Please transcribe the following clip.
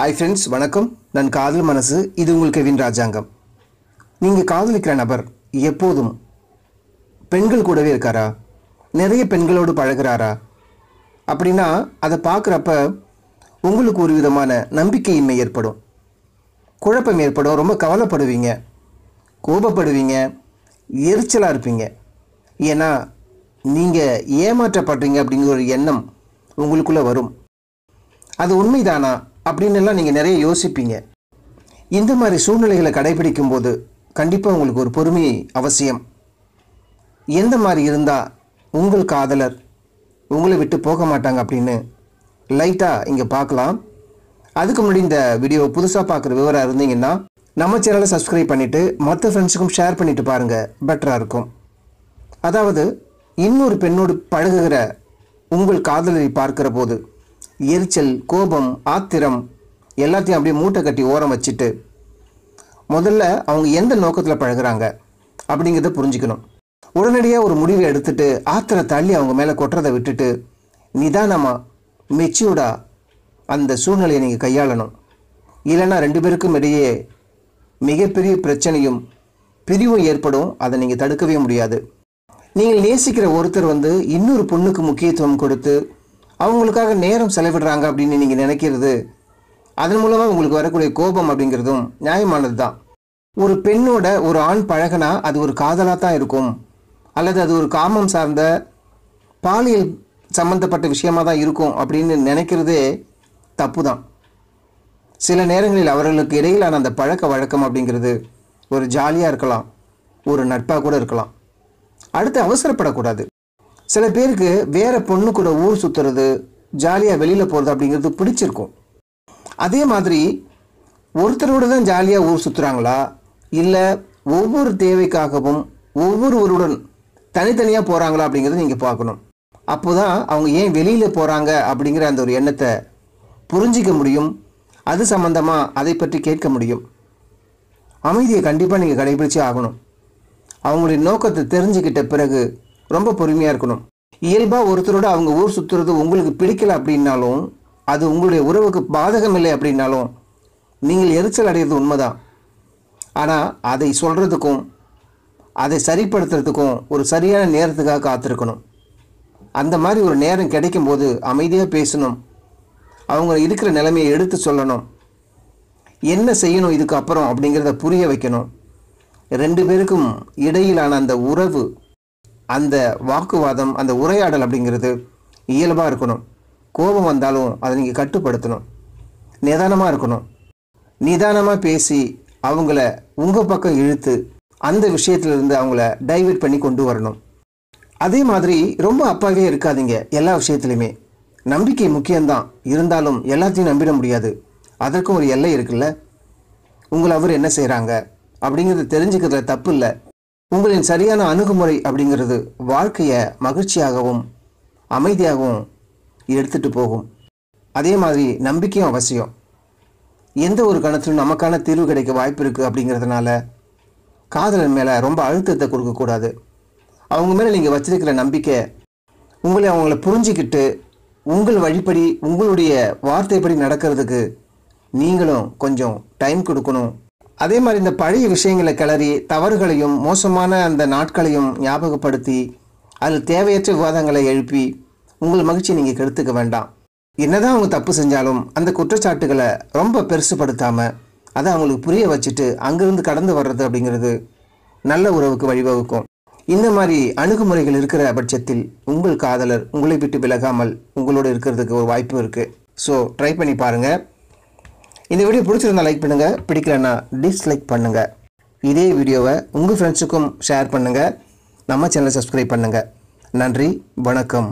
hi friends வணக்கம் நான் காதல் மனசு இது உங்கள் வின் ராஜாங்கம் நீங்கள் காதலிக்கிற நபர் எப்போதும் பெண்கள் கூடவே இருக்காரா நிறைய பெண்களோடு பழகிறாரா அப்படின்னா அதை பார்க்குறப்ப உங்களுக்கு ஒரு விதமான நம்பிக்கையின்மை ஏற்படும் குழப்பம் ஏற்படும் ரொம்ப கவலைப்படுவீங்க கோபப்படுவீங்க எரிச்சலாக இருப்பீங்க ஏன்னா நீங்கள் ஏமாற்றப்படுறீங்க அப்படிங்கிற ஒரு எண்ணம் உங்களுக்குள்ளே வரும் அது உண்மைதானா அப்படின்னு எல்லாம் நீங்கள் நிறைய யோசிப்பீங்க இந்த மாதிரி சூழ்நிலைகளை கடைபிடிக்கும் போது கண்டிப்பாக உங்களுக்கு ஒரு பொறுமை அவசியம் எந்த மாதிரி இருந்தால் உங்கள் காதலர் உங்களை விட்டு போக மாட்டாங்க அப்படின்னு லைட்டாக இங்கே பார்க்கலாம் அதுக்கு முன்னாடி இந்த வீடியோ புதுசாக பார்க்குற விவரம் இருந்தீங்கன்னா நம்ம சேனலை சப்ஸ்கிரைப் பண்ணிவிட்டு மற்ற ஃப்ரெண்ட்ஸுக்கும் ஷேர் பண்ணிவிட்டு பாருங்கள் பெட்டராக இருக்கும் அதாவது இன்னொரு பெண்ணோடு பழகுகிற உங்கள் காதலரை பார்க்குற போது எரிச்சல் கோபம் ஆத்திரம் எல்லாத்தையும் அப்படியே மூட்டை கட்டி ஓரம் வச்சுட்டு முதல்ல அவங்க எந்த நோக்கத்தில் பழகிறாங்க அப்படிங்கிறத புரிஞ்சுக்கணும் உடனடியாக ஒரு முடிவை எடுத்துட்டு ஆத்திர தள்ளி அவங்க மேலே கொட்டுறதை விட்டுட்டு நிதானமாக மெச்சூர்டாக அந்த சூழ்நிலையை நீங்கள் கையாளணும் இல்லைன்னா ரெண்டு பேருக்கும் இடையே மிகப்பெரிய பிரச்சனையும் பிரிவும் ஏற்படும் அதை நீங்கள் தடுக்கவே முடியாது நீங்கள் நேசிக்கிற ஒருத்தர் வந்து இன்னொரு பொண்ணுக்கு முக்கியத்துவம் கொடுத்து அவங்களுக்காக நேரம் செலவிடுறாங்க அப்படின்னு நீங்கள் நினைக்கிறது அதன் மூலமாக உங்களுக்கு வரக்கூடிய கோபம் அப்படிங்கிறதும் நியாயமானது தான் ஒரு பெண்ணோட ஒரு ஆண் பழகனா அது ஒரு காதலாக தான் இருக்கும் அல்லது அது ஒரு காமம் சார்ந்த பாலியல் சம்மந்தப்பட்ட விஷயமாக தான் இருக்கும் அப்படின்னு நினைக்கிறதே தப்பு தான் சில நேரங்களில் அவர்களுக்கு இடையிலான அந்த பழக்க வழக்கம் அப்படிங்கிறது ஒரு ஜாலியாக இருக்கலாம் ஒரு நட்பாக கூட இருக்கலாம் அடுத்து அவசரப்படக்கூடாது சில பேருக்கு வேற பொண்ணு கூட ஊர் சுற்றுறது ஜாலியாக வெளியில் போகிறது அப்படிங்கிறது பிடிச்சிருக்கும் அதே மாதிரி ஒருத்தரோடு தான் ஜாலியாக ஊர் சுற்றுறாங்களா இல்லை ஒவ்வொரு தேவைக்காகவும் ஒவ்வொருவருடன் தனித்தனியாக போகிறாங்களா அப்படிங்கிறத நீங்கள் பார்க்கணும் அப்போ தான் அவங்க ஏன் வெளியில் போகிறாங்க அப்படிங்கிற அந்த ஒரு எண்ணத்தை புரிஞ்சிக்க முடியும் அது சம்மந்தமாக அதை பற்றி கேட்க முடியும் அமைதியை கண்டிப்பாக நீங்கள் கடைபிடிச்சே ஆகணும் அவங்களுடைய நோக்கத்தை தெரிஞ்சுக்கிட்ட பிறகு ரொம்ப பொறுமையாக இருக்கணும் இயல்பாக ஒருத்தரோட அவங்க ஊர் சுற்றுறது உங்களுக்கு பிடிக்கல அப்படின்னாலும் அது உங்களுடைய உறவுக்கு பாதகம் இல்லை அப்படின்னாலும் நீங்கள் எரிச்சல் அடையிறது உண்மைதான் ஆனால் அதை சொல்கிறதுக்கும் அதை சரிப்படுத்துறதுக்கும் ஒரு சரியான நேரத்துக்காக காத்திருக்கணும் அந்த மாதிரி ஒரு நேரம் கிடைக்கும்போது அமைதியாக பேசணும் அவங்க இருக்கிற நிலைமையை எடுத்து சொல்லணும் என்ன செய்யணும் இதுக்கப்புறம் அப்படிங்கிறத புரிய வைக்கணும் ரெண்டு பேருக்கும் இடையிலான அந்த உறவு அந்த வாக்குவாதம் அந்த உரையாடல் அப்படிங்கிறது இயல்பாக இருக்கணும் கோபம் வந்தாலும் அதை நீங்கள் கட்டுப்படுத்தணும் நிதானமாக இருக்கணும் நிதானமாக பேசி அவங்கள உங்கள் பக்கம் இழுத்து அந்த விஷயத்துலேருந்து அவங்கள டைவெர்ட் பண்ணி கொண்டு வரணும் அதே மாதிரி ரொம்ப அப்பாவே இருக்காதீங்க எல்லா விஷயத்துலையுமே நம்பிக்கை முக்கியம்தான் இருந்தாலும் எல்லாத்தையும் நம்பிட முடியாது அதற்கும் ஒரு எல்லை இருக்குல்ல உங்களை அவர் என்ன செய்கிறாங்க அப்படிங்கிறத தெரிஞ்சுக்கிறதுல தப்பு இல்லை உங்களின் சரியான அணுகுமுறை அப்படிங்கிறது வாழ்க்கையை மகிழ்ச்சியாகவும் அமைதியாகவும் எடுத்துகிட்டு போகும் அதே மாதிரி நம்பிக்கையும் அவசியம் எந்த ஒரு கணத்திலும் நமக்கான தீர்வு கிடைக்க வாய்ப்பு இருக்குது அப்படிங்கிறதுனால காதலன் மேலே ரொம்ப அழுத்தத்தை கொடுக்கக்கூடாது அவங்க மேலே நீங்கள் வச்சிருக்கிற நம்பிக்கை உங்களை அவங்கள புரிஞ்சிக்கிட்டு உங்கள் வழிப்படி உங்களுடைய வார்த்தைப்படி நடக்கிறதுக்கு நீங்களும் கொஞ்சம் டைம் கொடுக்கணும் அதே மாதிரி இந்த பழைய விஷயங்களை கிளறி தவறுகளையும் மோசமான அந்த நாட்களையும் ஞாபகப்படுத்தி அதில் தேவையற்ற விவாதங்களை எழுப்பி உங்கள் மகிழ்ச்சியை நீங்கள் கெடுத்துக்க வேண்டாம் என்னதான் அவங்க தப்பு செஞ்சாலும் அந்த குற்றச்சாட்டுகளை ரொம்ப பெருசுப்படுத்தாமல் அதை அவங்களுக்கு புரிய வச்சுட்டு அங்கேருந்து கடந்து வர்றது அப்படிங்கிறது நல்ல உறவுக்கு வழிவகுக்கும் இந்த மாதிரி அணுகுமுறைகள் இருக்கிற பட்சத்தில் உங்கள் காதலர் உங்களை விட்டு விலகாமல் உங்களோட இருக்கிறதுக்கு ஒரு வாய்ப்பு இருக்குது ஸோ ட்ரை பண்ணி பாருங்கள் இந்த வீடியோ பிடிச்சிருந்தா லைக் பண்ணுங்கள் பிடிக்கலன்னா டிஸ்லைக் பண்ணுங்கள் இதே வீடியோவை உங்கள் ஃப்ரெண்ட்ஸுக்கும் ஷேர் பண்ணுங்கள் நம்ம சேனலை சப்ஸ்கிரைப் பண்ணுங்கள் நன்றி வணக்கம்